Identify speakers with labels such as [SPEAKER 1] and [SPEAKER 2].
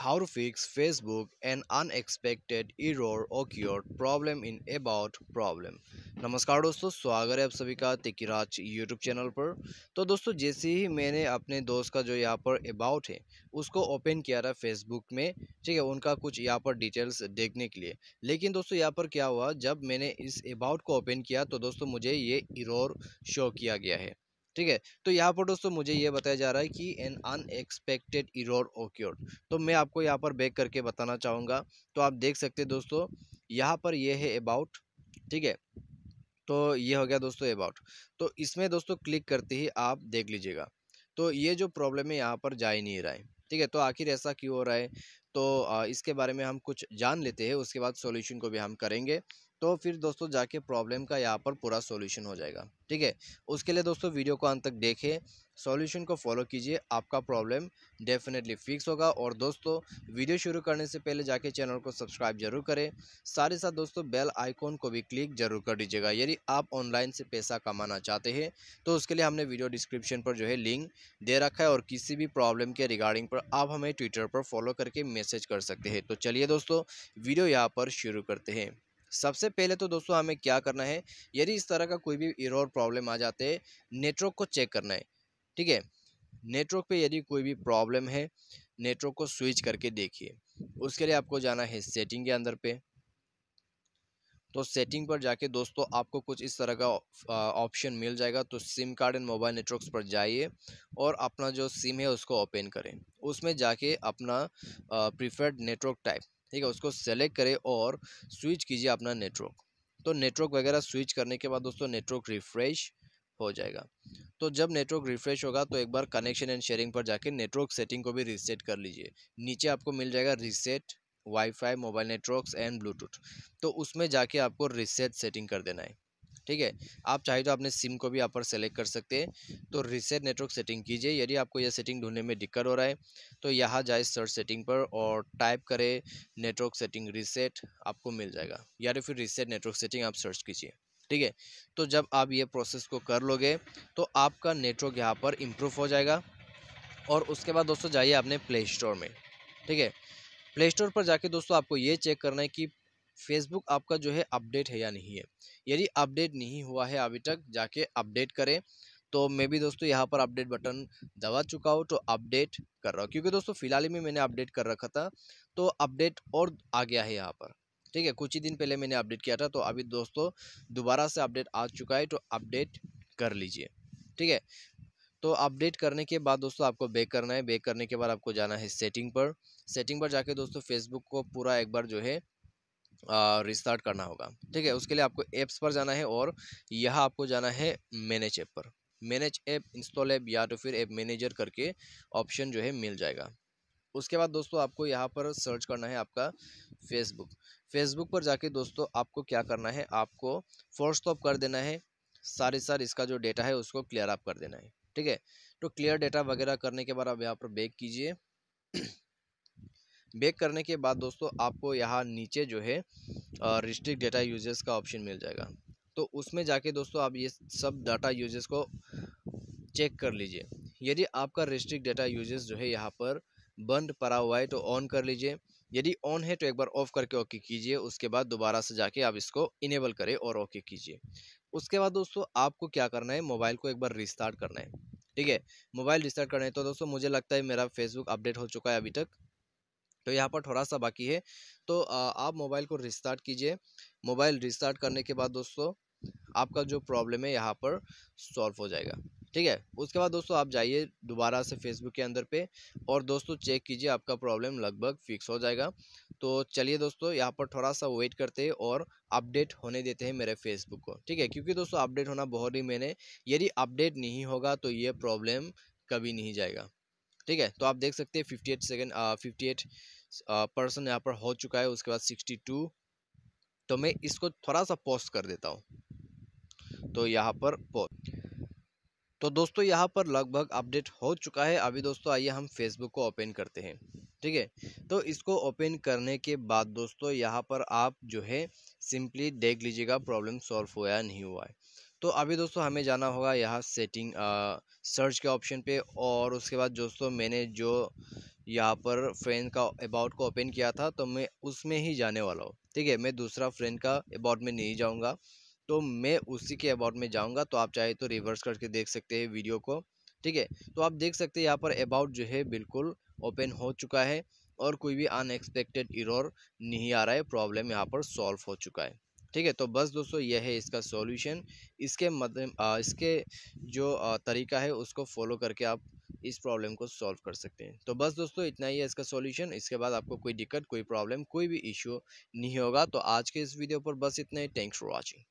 [SPEAKER 1] how to fix Facebook an unexpected error occurred problem in about problem नमस्कार दोस्तों स्वागत है आप सभी का तिकिराज यूट्यूब चैनल पर तो दोस्तों जैसे ही मैंने अपने दोस्त का जो यहाँ पर अबाउट है उसको ओपन किया था फेसबुक में ठीक है उनका कुछ यहाँ पर डिटेल्स देखने के लिए लेकिन दोस्तों यहाँ पर क्या हुआ जब मैंने इस अबाउट को ओपन किया तो दोस्तों मुझे ये इरोर शो किया गया है ठीक है तो यहाँ पर दोस्तों मुझे ये बताया जा रहा है कि एन अनएक्सपेक्टेड इरोर ओक्योर तो मैं आपको यहाँ पर बैक करके बताना चाहूँगा तो आप देख सकते दोस्तों यहाँ पर ये है अबाउट ठीक है तो ये हो गया दोस्तों अबाउट तो इसमें दोस्तों क्लिक करते ही आप देख लीजिएगा तो ये जो प्रॉब्लम है यहाँ पर जा ही नहीं रहा है ठीक है तो आखिर ऐसा क्यों हो रहा है तो इसके बारे में हम कुछ जान लेते हैं उसके बाद सॉल्यूशन को भी हम करेंगे तो फिर दोस्तों जाके प्रॉब्लम का यहाँ पर पूरा सॉल्यूशन हो जाएगा ठीक है उसके लिए दोस्तों वीडियो को अंत तक देखें सॉल्यूशन को फॉलो कीजिए आपका प्रॉब्लम डेफिनेटली फिक्स होगा और दोस्तों वीडियो शुरू करने से पहले जाके चैनल को सब्सक्राइब जरूर करें साथ ही साथ दोस्तों बेल आइकॉन को भी क्लिक जरूर कर दीजिएगा यदि आप ऑनलाइन से पैसा कमाना चाहते हैं तो उसके लिए हमने वीडियो डिस्क्रिप्शन पर जो है लिंक दे रखा है और किसी भी प्रॉब्लम के रिगार्डिंग पर आप हमें ट्विटर पर फॉलो करके मैसेज कर सकते हैं तो चलिए दोस्तों वीडियो यहाँ पर शुरू करते हैं सबसे पहले तो दोस्तों हमें क्या करना है यदि इस तरह का कोई भी इरोर प्रॉब्लम आ जाते हैं नेटवर्क को चेक करना है ठीक है नेटवर्क पे यदि कोई भी प्रॉब्लम है नेटवर्क को स्विच करके देखिए उसके लिए आपको जाना है सेटिंग के अंदर पे तो सेटिंग पर जाके दोस्तों आपको कुछ इस तरह का ऑप्शन मिल जाएगा तो SIM card and mobile networks पर जाइए और अपना जो सिम है उसको ओपन करें उसमें जाके अपना प्रीफर्ड नेटवर्क टाइप ठीक है उसको सेलेक्ट करें और स्विच कीजिए अपना नेटवर्क तो नेटवर्क वगैरह स्विच करने के बाद दोस्तों नेटवर्क रिफ्रेश हो जाएगा तो जब नेटवर्क रिफ्रेश होगा तो एक बार कनेक्शन एंड शेयरिंग पर जाके नेटवर्क सेटिंग को भी रीसेट कर लीजिए नीचे आपको मिल जाएगा reset WiFi mobile networks and Bluetooth तो उसमें जाके आपको रीसेट सेटिंग कर देना है ठीक है आप चाहे तो अपने सिम को भी यहाँ पर सेलेक्ट कर सकते हैं तो रिसेट नेटवर्क सेटिंग कीजिए यदि आपको यह सेटिंग ढूंढने में दिक्कत हो रहा है तो यहाँ जाए सर्च सेटिंग पर और टाइप करें नेटवर्क सेटिंग रिसेट आपको मिल जाएगा या तो फिर रिसेट नेटवर्क सेटिंग आप सर्च कीजिए ठीक है तो जब आप ये प्रोसेस को कर लोगे तो आपका नेटवर्क यहाँ पर इम्प्रूव हो जाएगा और उसके बाद दोस्तों जाइए आपने प्ले स्टोर में ठीक है प्ले स्टोर पर जाके दोस्तों आपको ये चेक करना है कि फेसबुक आपका जो है अपडेट है या नहीं है यदि अपडेट नहीं हुआ है अभी तक जाके अपडेट करें तो मैं भी दोस्तों यहाँ पर अपडेट बटन दबा चुका हूँ तो अपडेट कर रहा हूँ क्योंकि दोस्तों फिलहाल ही में मैंने अपडेट कर रखा था तो अपडेट और आ गया है यहाँ पर ठीक है कुछ ही दिन पहले मैंने अपडेट किया था तो अभी दोस्तों दोबारा से अपडेट आ चुका है तो अपडेट कर लीजिए ठीक है तो अपडेट करने के बाद दोस्तों आपको बैक करना है बैक करने के बाद आपको जाना है सेटिंग पर सेटिंग पर जाके दोस्तों फेसबुक को पूरा एक बार जो है रिस्टार्ट करना होगा ठीक है उसके लिए आपको ऐप्स पर जाना है और यहाँ आपको जाना है मैनेज ऐप पर मैनेज ऐप इंस्टॉल ऐप या तो फिर ऐप मैनेजर करके ऑप्शन जो है मिल जाएगा उसके बाद दोस्तों आपको यहाँ पर सर्च करना है आपका फेसबुक फेसबुक पर जाके दोस्तों आपको क्या करना है आपको फोर्स तो स्टॉप कर देना है सारे सार इसका जो डेटा है उसको क्लियर आप कर देना है ठीक है तो क्लियर डेटा वगैरह करने के बाद आप यहाँ पर बैक कीजिए बेक करने के बाद दोस्तों आपको यहाँ नीचे जो है रिस्ट्रिक डेटा यूजेस का ऑप्शन मिल जाएगा तो उसमें जाके दोस्तों आप ये सब डाटा यूजेस को चेक कर लीजिए यदि आपका रिस्ट्रिक डेटा यूजेस जो है यहाँ पर बंद पड़ा हुआ है तो ऑन कर लीजिए यदि ऑन है तो एक बार ऑफ करके ओके कीजिए उसके बाद दोबारा से जाके आप इसको इनेबल करें और ओके कीजिए उसके बाद दोस्तों आपको क्या करना है मोबाइल को एक बार रिस्टार्ट करना है ठीक है मोबाइल रिस्टार्ट करना है तो दोस्तों मुझे लगता है मेरा फेसबुक अपडेट हो चुका है अभी तक तो यहाँ पर थोड़ा सा बाकी है तो आप मोबाइल को रिस्टार्ट कीजिए मोबाइल रिस्टार्ट करने के बाद दोस्तों आपका जो प्रॉब्लम है यहाँ पर सॉल्व हो जाएगा ठीक है उसके बाद दोस्तों आप जाइए दोबारा से फेसबुक के अंदर पे और दोस्तों चेक कीजिए आपका प्रॉब्लम लगभग फिक्स हो जाएगा तो चलिए दोस्तों यहाँ पर थोड़ा सा वेट करते हैं और अपडेट होने देते हैं मेरे फेसबुक को ठीक है क्योंकि दोस्तों अपडेट होना बहुत ही मैंने यदि अपडेट नहीं होगा तो ये प्रॉब्लम कभी नहीं जाएगा ठीक है तो आप देख सकते हैं fifty eight second fifty eight person यहाँ पर हो चुका है उसके बाद सिक्सटी टू तो मैं इसको थोड़ा सा पोस्ट कर देता हूँ तो यहाँ पर पोस्ट तो दोस्तों यहाँ पर लगभग अपडेट हो चुका है अभी दोस्तों आइए हम फेसबुक को ओपन करते हैं ठीक है तो इसको ओपन करने के बाद दोस्तों यहाँ पर आप जो है सिंपली देख लीजिएगा प्रॉब्लम सॉल्व हुआ या नहीं हुआ है तो अभी दोस्तों हमें जाना होगा यहाँ सेटिंग सर्च के ऑप्शन पे और उसके बाद दोस्तों मैंने जो यहाँ पर फ्रेंड का अबाउट को ओपन किया था तो मैं उसमें ही जाने वाला हूँ ठीक है मैं दूसरा फ्रेंड का अबाउट में नहीं जाऊँगा तो मैं उसी के अबाउट में जाऊँगा तो आप चाहे तो रिवर्स करके देख सकते हैं वीडियो को ठीक है तो आप देख सकते हैं यहाँ पर अबाउट जो है बिल्कुल ओपन हो चुका है और कोई भी अनएक्सपेक्टेड इरोर नहीं आ रहा है प्रॉब्लम यहाँ पर सॉल्व हो चुका है ठीक है तो बस दोस्तों यह है इसका सॉल्यूशन इसके मतलब इसके जो तरीका है उसको फॉलो करके आप इस प्रॉब्लम को सॉल्व कर सकते हैं तो बस दोस्तों इतना ही है इसका सॉल्यूशन इसके बाद आपको कोई दिक्कत कोई प्रॉब्लम कोई भी इश्यू नहीं होगा तो आज के इस वीडियो पर बस इतना ही थैंक्स फॉर वॉचिंग